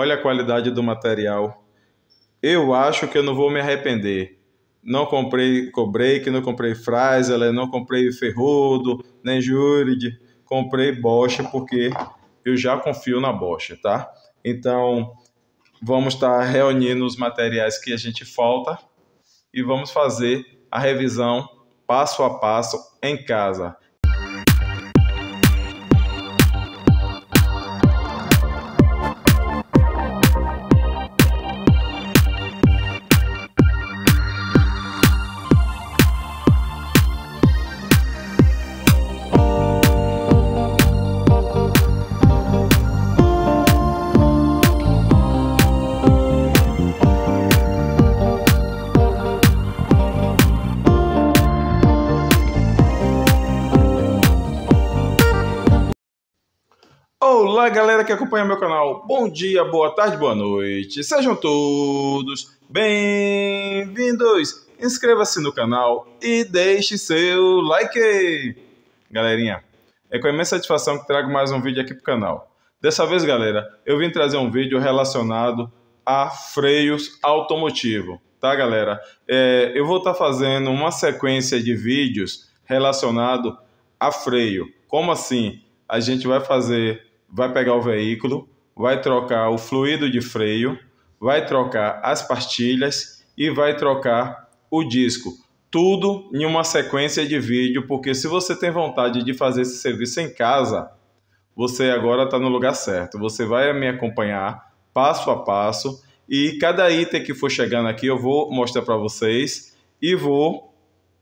Olha a qualidade do material. Eu acho que eu não vou me arrepender. Não comprei Cobrake, não comprei Freisler, não comprei Ferrudo, nem Jurid. Comprei Bosch porque eu já confio na Bosch, tá? Então, vamos estar reunindo os materiais que a gente falta e vamos fazer a revisão passo a passo em casa. galera que acompanha meu canal. Bom dia, boa tarde, boa noite. Sejam todos bem-vindos. Inscreva-se no canal e deixe seu like. Galerinha, é com imensa satisfação que trago mais um vídeo aqui pro canal. Dessa vez, galera, eu vim trazer um vídeo relacionado a freios automotivo, tá, galera? É, eu vou estar tá fazendo uma sequência de vídeos relacionado a freio. Como assim? A gente vai fazer vai pegar o veículo, vai trocar o fluido de freio, vai trocar as pastilhas e vai trocar o disco. Tudo em uma sequência de vídeo, porque se você tem vontade de fazer esse serviço em casa, você agora está no lugar certo. Você vai me acompanhar passo a passo e cada item que for chegando aqui eu vou mostrar para vocês e vou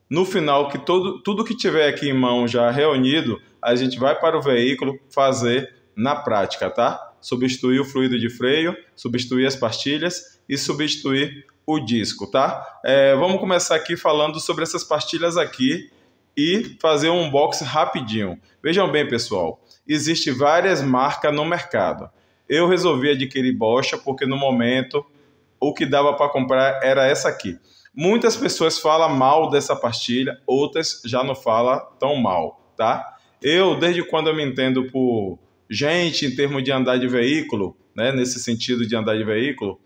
no final que todo, tudo que tiver aqui em mão já reunido, a gente vai para o veículo fazer na prática, tá? Substituir o fluido de freio, substituir as pastilhas e substituir o disco, tá? É, vamos começar aqui falando sobre essas pastilhas aqui e fazer um unboxing rapidinho. Vejam bem, pessoal, existe várias marcas no mercado. Eu resolvi adquirir bocha porque no momento o que dava para comprar era essa aqui. Muitas pessoas falam mal dessa pastilha, outras já não falam tão mal, tá? Eu, desde quando eu me entendo por gente, em termos de andar de veículo, né, nesse sentido de andar de veículo,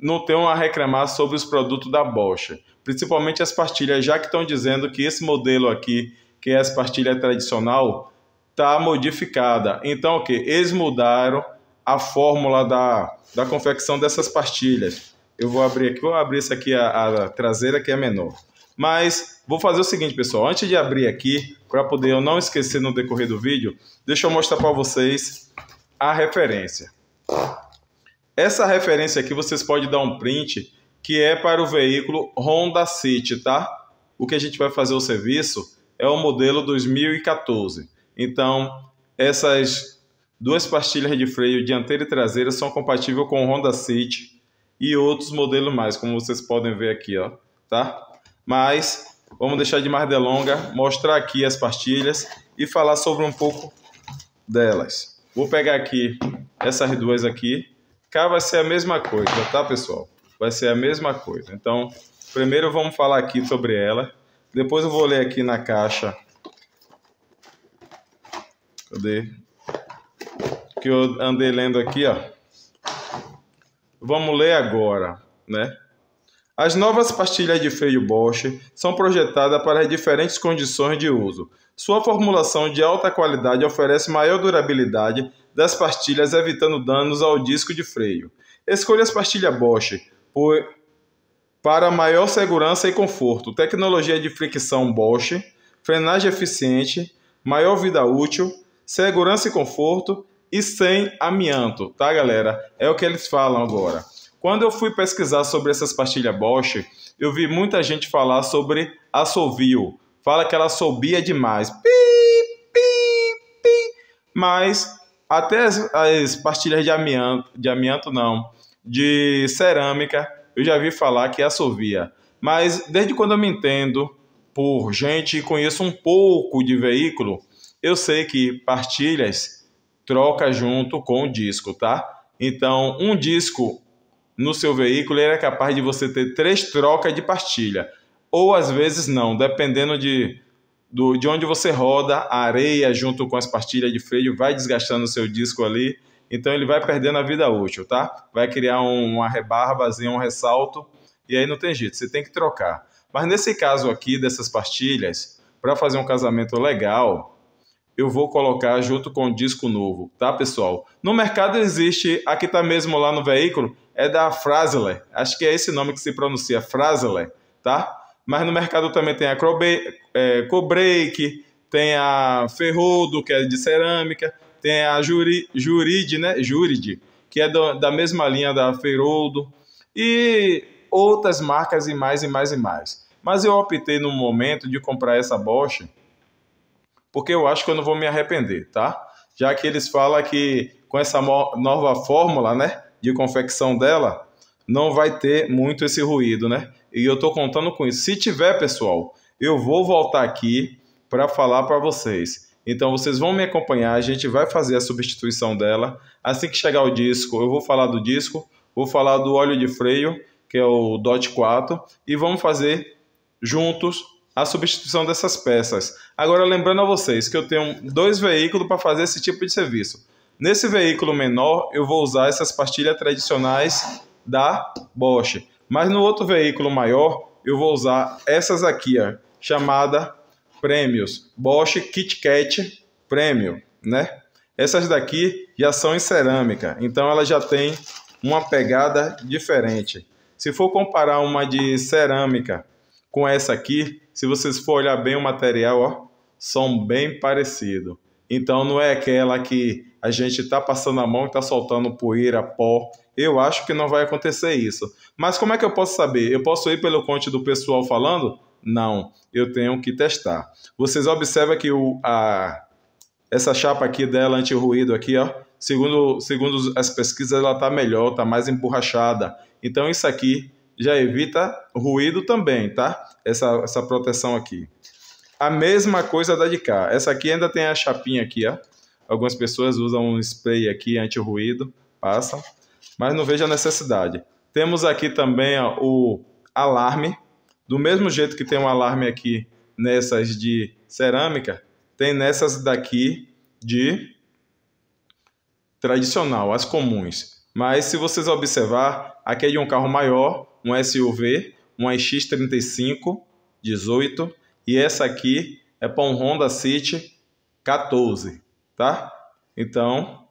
não tenham a reclamar sobre os produtos da Bosch, principalmente as pastilhas, já que estão dizendo que esse modelo aqui, que é as pastilhas tradicional, está modificada. Então, o que? Eles mudaram a fórmula da, da confecção dessas pastilhas. Eu vou abrir aqui, vou abrir isso aqui a, a traseira que é menor. Mas Vou fazer o seguinte, pessoal, antes de abrir aqui, para poder eu não esquecer no decorrer do vídeo, deixa eu mostrar para vocês a referência. Essa referência aqui vocês podem dar um print, que é para o veículo Honda City, tá? O que a gente vai fazer o serviço é o modelo 2014. Então, essas duas pastilhas de freio dianteira e traseira são compatíveis com o Honda City e outros modelos mais, como vocês podem ver aqui, ó, tá? Mas Vamos deixar de mais delonga, mostrar aqui as pastilhas e falar sobre um pouco delas. Vou pegar aqui essas duas aqui. Cá vai ser a mesma coisa, tá, pessoal? Vai ser a mesma coisa. Então, primeiro vamos falar aqui sobre ela. Depois eu vou ler aqui na caixa. Cadê? Que eu andei lendo aqui, ó. Vamos ler agora, né? As novas pastilhas de freio Bosch são projetadas para as diferentes condições de uso. Sua formulação de alta qualidade oferece maior durabilidade das pastilhas, evitando danos ao disco de freio. Escolha as pastilhas Bosch por, para maior segurança e conforto, tecnologia de fricção Bosch, frenagem eficiente, maior vida útil, segurança e conforto e sem amianto, tá galera? É o que eles falam agora. Quando eu fui pesquisar sobre essas pastilhas Bosch, eu vi muita gente falar sobre assovio. Fala que ela sobia demais. Pi, pi, pi. Mas até as, as pastilhas de amianto, de amianto não, de cerâmica, eu já vi falar que assovia. Mas desde quando eu me entendo por gente e conheço um pouco de veículo, eu sei que pastilhas troca junto com o disco, tá? Então, um disco no seu veículo, ele é capaz de você ter três trocas de pastilha. Ou às vezes não, dependendo de, do, de onde você roda, a areia junto com as pastilhas de freio vai desgastando o seu disco ali. Então ele vai perdendo a vida útil, tá? Vai criar um, uma rebarbazinha, um ressalto, e aí não tem jeito, você tem que trocar. Mas nesse caso aqui dessas pastilhas, para fazer um casamento legal, eu vou colocar junto com o disco novo, tá, pessoal? No mercado existe, aqui tá mesmo lá no veículo, é da Frasler. Acho que é esse nome que se pronuncia, Frasler, tá? Mas no mercado também tem a é, Cobrake, é, tem a Ferrudo, que é de cerâmica, tem a Juri, Jurid, né? Jurid, que é do, da mesma linha da Feroldo, e outras marcas e mais e mais e mais. Mas eu optei no momento de comprar essa bocha porque eu acho que eu não vou me arrepender, tá? Já que eles falam que com essa nova fórmula, né, de confecção dela, não vai ter muito esse ruído, né? E eu tô contando com isso. Se tiver, pessoal, eu vou voltar aqui para falar para vocês. Então vocês vão me acompanhar, a gente vai fazer a substituição dela. Assim que chegar o disco, eu vou falar do disco, vou falar do óleo de freio, que é o DOT 4, e vamos fazer juntos a substituição dessas peças. Agora, lembrando a vocês que eu tenho dois veículos para fazer esse tipo de serviço. Nesse veículo menor, eu vou usar essas pastilhas tradicionais da Bosch. Mas no outro veículo maior, eu vou usar essas aqui, ó, chamada Prêmios. Bosch KitKat Premium, né? Essas daqui já são em cerâmica, então ela já tem uma pegada diferente. Se for comparar uma de cerâmica com essa aqui, se vocês for olhar bem o material, ó, são bem parecido. Então não é aquela que a gente está passando a mão e está soltando poeira, pó. Eu acho que não vai acontecer isso. Mas como é que eu posso saber? Eu posso ir pelo conte do pessoal falando? Não, eu tenho que testar. Vocês observam que o, a, essa chapa aqui dela anti-ruído aqui, ó, segundo, segundo as pesquisas, ela está melhor, está mais emborrachada. Então isso aqui já evita ruído também, tá? Essa, essa proteção aqui. A mesma coisa da de cá. Essa aqui ainda tem a chapinha aqui, ó. Algumas pessoas usam um spray aqui anti-ruído, passam, mas não vejo a necessidade. Temos aqui também ó, o alarme. Do mesmo jeito que tem um alarme aqui nessas de cerâmica, tem nessas daqui de tradicional, as comuns. Mas se vocês observar, aqui é de um carro maior, um SUV, uma X35 18 e essa aqui é para um Honda City 14, tá? Então,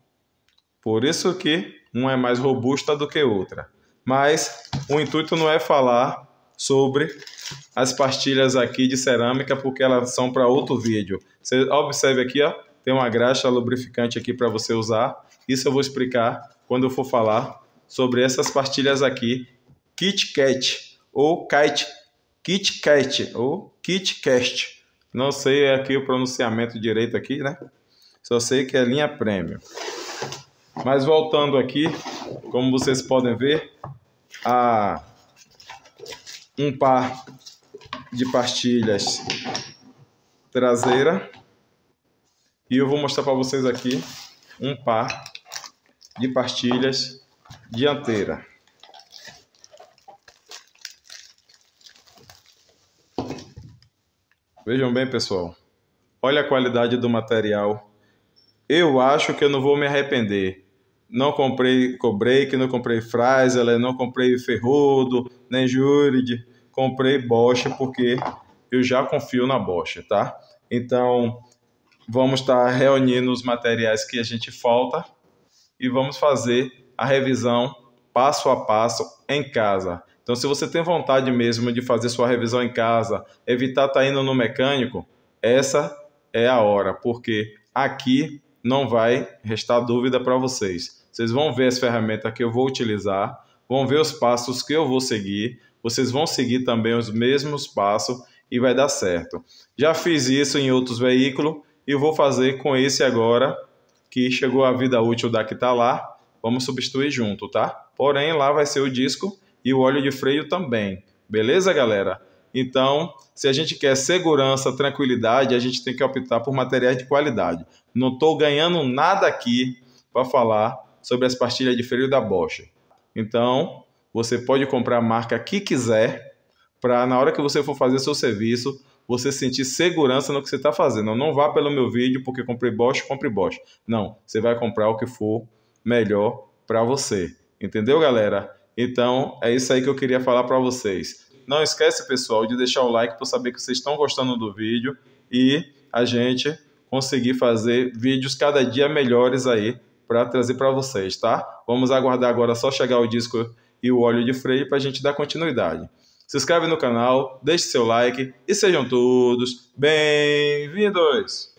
por isso que uma é mais robusta do que outra. Mas o intuito não é falar sobre as pastilhas aqui de cerâmica, porque elas são para outro vídeo. Você observe aqui, ó, tem uma graxa lubrificante aqui para você usar. Isso eu vou explicar quando eu for falar sobre essas pastilhas aqui, Kit Kat ou Kite Kit Kat ou Kit Não sei aqui o pronunciamento direito aqui, né? Só sei que é linha premium. Mas voltando aqui, como vocês podem ver, a um par de pastilhas traseira e eu vou mostrar para vocês aqui um par de pastilhas dianteira. Vejam bem, pessoal. Olha a qualidade do material. Eu acho que eu não vou me arrepender. Não comprei cobrei, não comprei Fraser, não comprei Ferrodo, nem Jurid. Comprei Bosch porque eu já confio na Bosch, tá? Então, vamos estar reunindo os materiais que a gente falta e vamos fazer a revisão passo a passo em casa. Então, se você tem vontade mesmo de fazer sua revisão em casa, evitar estar tá indo no mecânico, essa é a hora, porque aqui não vai restar dúvida para vocês. Vocês vão ver as ferramentas que eu vou utilizar, vão ver os passos que eu vou seguir, vocês vão seguir também os mesmos passos e vai dar certo. Já fiz isso em outros veículos e vou fazer com esse agora que chegou à vida útil da que está lá, vamos substituir junto, tá? Porém, lá vai ser o disco e o óleo de freio também. Beleza, galera? Então, se a gente quer segurança, tranquilidade, a gente tem que optar por materiais de qualidade. Não estou ganhando nada aqui para falar sobre as pastilhas de freio da Bosch. Então, você pode comprar a marca que quiser para na hora que você for fazer seu serviço, você sentir segurança no que você está fazendo. Não vá pelo meu vídeo porque comprei Bosch, compre Bosch. Não, você vai comprar o que for melhor para você. Entendeu, galera? Então, é isso aí que eu queria falar para vocês. Não esquece, pessoal, de deixar o like para saber que vocês estão gostando do vídeo e a gente conseguir fazer vídeos cada dia melhores aí para trazer para vocês, tá? Vamos aguardar agora só chegar o disco e o óleo de freio para a gente dar continuidade se inscreve no canal, deixe seu like e sejam todos bem-vindos!